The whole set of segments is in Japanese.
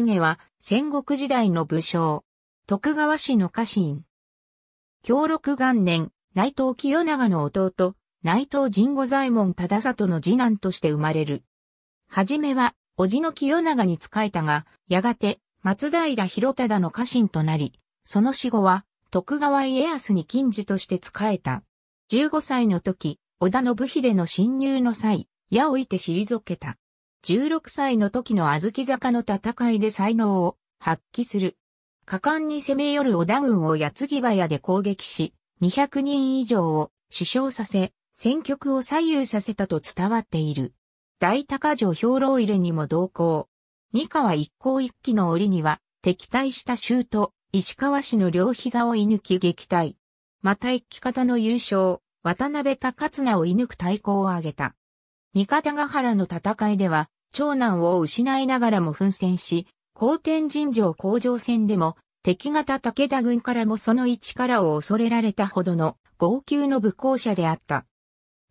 重は戦国時代の武将。徳川氏の家臣。協禄元年、内藤清長の弟、内藤神五左衛門忠里の次男として生まれる。はじめは、叔父の清長に仕えたが、やがて、松平広忠の家臣となり、その死後は、徳川家康に近似として仕えた。15歳の時、織田信秀の侵入の際、矢を射て退けた。16歳の時の小豆坂の戦いで才能を発揮する。果敢に攻め寄る織田軍を矢継ぎ早で攻撃し、200人以上を死傷させ、戦局を左右させたと伝わっている。大高城兵糧入れにも同行。三河一向一揆の折には、敵対した州と石川氏の両膝を射抜き撃退。また一揆方の優勝、渡辺高綱を射抜く対抗を挙げた。三方ヶ原の戦いでは、長男を失いながらも奮戦し、後天神城工場戦でも、敵方武田軍からもその一からを恐れられたほどの号泣の武功者であった。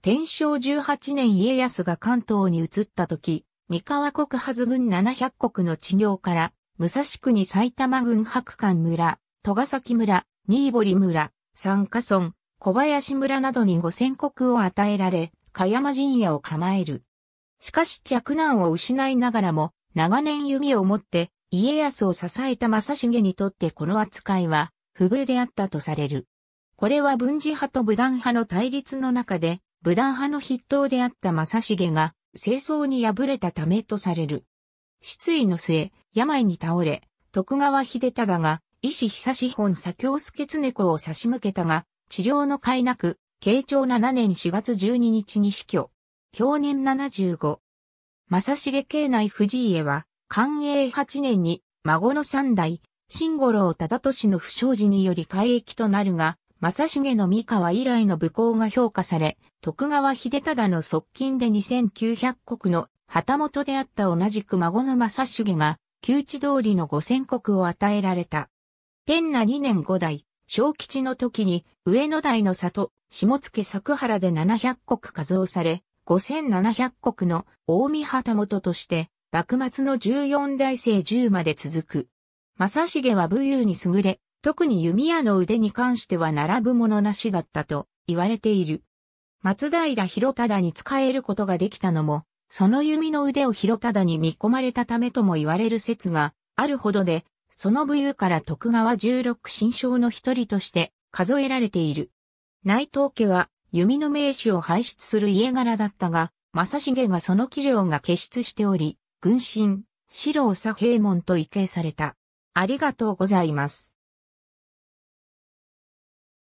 天正18年家康が関東に移った時、三河国発軍700国の地業から、武蔵国埼玉軍白官村、戸ヶ崎村、新堀村、三ヶ村、小林村などに五千国を与えられ、香山陣屋を構える。しかし着難を失いながらも、長年弓を持って家康を支えた正成にとってこの扱いは不遇であったとされる。これは文治派と武断派の対立の中で、武断派の筆頭であった正成が清掃に敗れたためとされる。失意の末、病に倒れ、徳川秀忠が、医師久志本左京助常子を差し向けたが、治療の甲斐なく、慶長7年4月12日に死去。享年75。正重慶内藤家は、寛永8年に、孫の三代、新五郎忠俊の不祥事により改役となるが、正重の三河以来の武功が評価され、徳川秀忠の側近で2900国の旗本であった同じく孫の正重が、旧地通りの五千国を与えられた。天那2年5代、小吉の時に、上野台の里、下野作原で700石加増され、5700石の近江旗本として、幕末の14代生10まで続く。正重は武勇に優れ、特に弓矢の腕に関しては並ぶものなしだったと言われている。松平広忠に仕えることができたのも、その弓の腕を広忠に見込まれたためとも言われる説があるほどで、その武勇から徳川16新将の一人として数えられている。内藤家は弓の名手を輩出する家柄だったが、正重がその器量が傑出しており、軍神、四郎左平門と畏敬された。ありがとうございます。